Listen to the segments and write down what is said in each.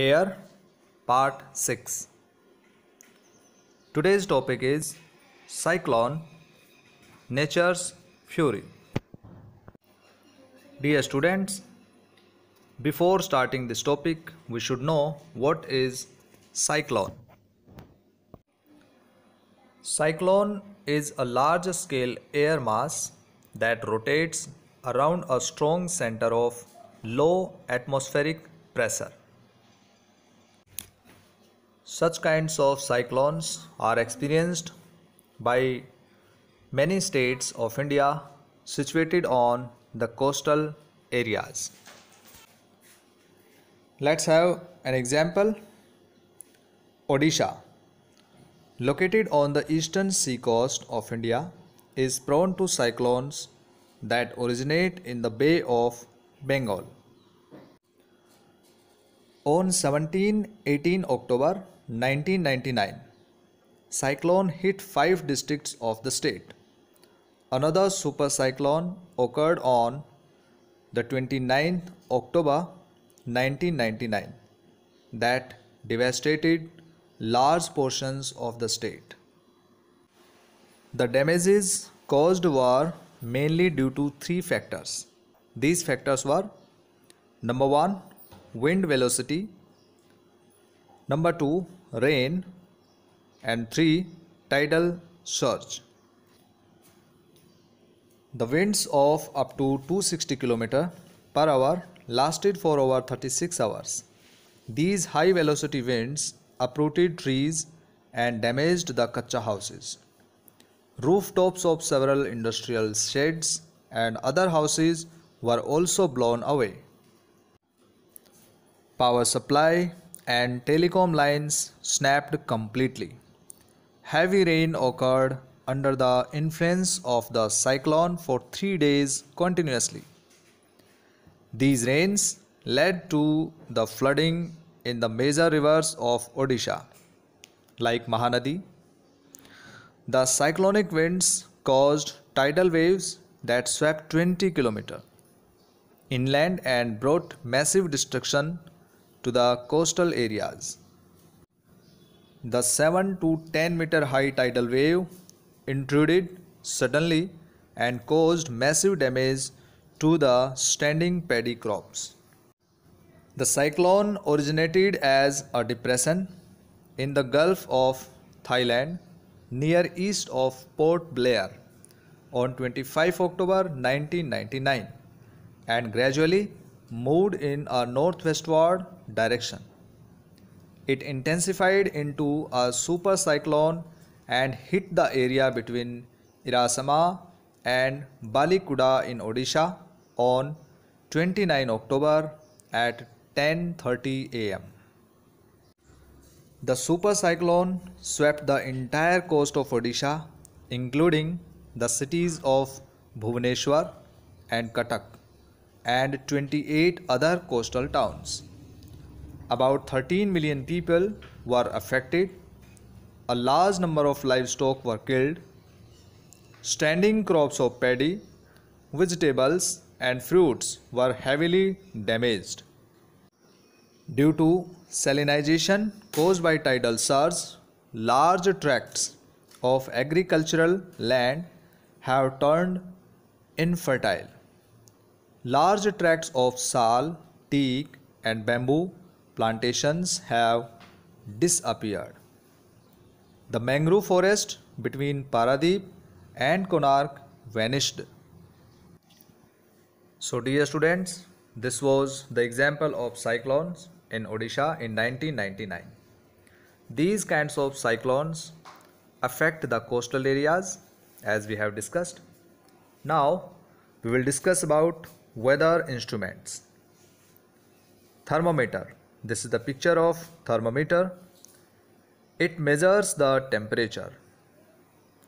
Air Part 6 Today's topic is Cyclone Nature's Fury. Dear students, before starting this topic, we should know what is cyclone. Cyclone is a large scale air mass that rotates around a strong center of low atmospheric pressure. Such kinds of cyclones are experienced by many states of India situated on the coastal areas. Let's have an example Odisha, located on the eastern sea coast of India, is prone to cyclones that originate in the Bay of Bengal. On 17 18 October 1999 cyclone hit 5 districts of the state another super cyclone occurred on the 29th october 1999 that devastated large portions of the state the damages caused were mainly due to three factors these factors were number 1 wind velocity number 2 rain and 3 tidal surge the winds of up to 260 km per hour lasted for over 36 hours these high velocity winds uprooted trees and damaged the kacha houses rooftops of several industrial sheds and other houses were also blown away power supply and telecom lines snapped completely. Heavy rain occurred under the influence of the cyclone for three days continuously. These rains led to the flooding in the major rivers of Odisha, like Mahanadi. The cyclonic winds caused tidal waves that swept 20 km inland and brought massive destruction to the coastal areas. The 7 to 10 meter high tidal wave intruded suddenly and caused massive damage to the standing paddy crops. The cyclone originated as a depression in the Gulf of Thailand near east of Port Blair on 25 October 1999 and gradually moved in a northwestward direction. It intensified into a super cyclone and hit the area between Irasama and Balikuda in Odisha on 29 October at 10:30 a.m. The super cyclone swept the entire coast of Odisha including the cities of Bhubaneswar and Katak and 28 other coastal towns. About 13 million people were affected. A large number of livestock were killed. Standing crops of paddy, vegetables, and fruits were heavily damaged. Due to salinization caused by tidal surge, large tracts of agricultural land have turned infertile. Large tracts of sal, teak, and bamboo plantations have disappeared. The mangrove forest between Paradip and Konark vanished. So, dear students, this was the example of cyclones in Odisha in 1999. These kinds of cyclones affect the coastal areas as we have discussed. Now, we will discuss about weather instruments thermometer this is the picture of thermometer it measures the temperature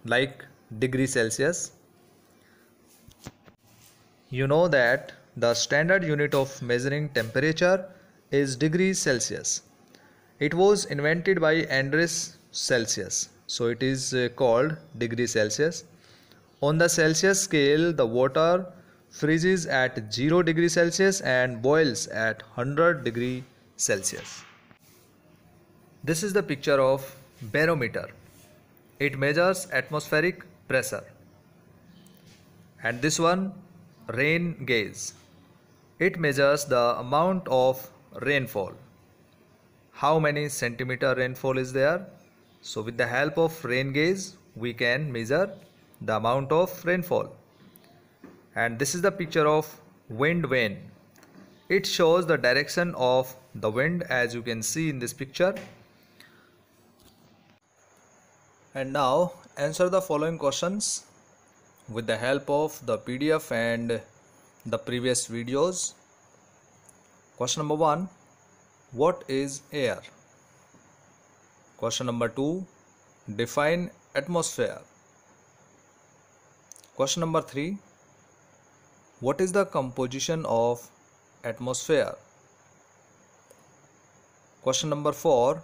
like degree celsius you know that the standard unit of measuring temperature is degree celsius it was invented by andres celsius so it is uh, called degree celsius on the celsius scale the water freezes at 0 degree Celsius and boils at 100 degree Celsius. This is the picture of barometer. It measures atmospheric pressure. And this one rain gauge. It measures the amount of rainfall. How many centimeter rainfall is there? So with the help of rain gauge we can measure the amount of rainfall and this is the picture of wind vane it shows the direction of the wind as you can see in this picture and now answer the following questions with the help of the pdf and the previous videos question number 1 what is air question number 2 define atmosphere question number 3 what is the composition of atmosphere? Question number 4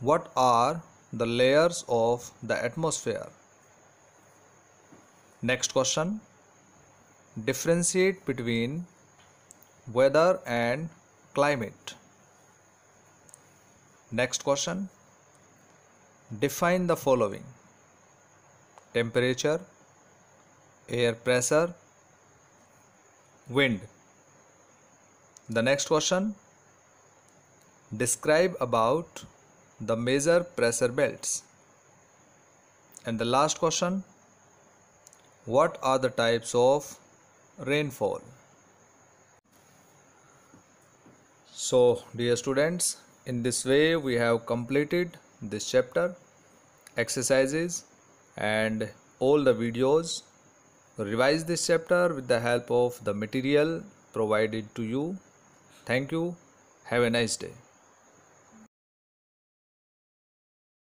What are the layers of the atmosphere? Next question Differentiate between weather and climate. Next question Define the following temperature air pressure, wind. The next question Describe about the major pressure belts. And the last question What are the types of rainfall? So, dear students, in this way we have completed this chapter, exercises, and all the videos Revise this chapter with the help of the material provided to you. Thank you. Have a nice day.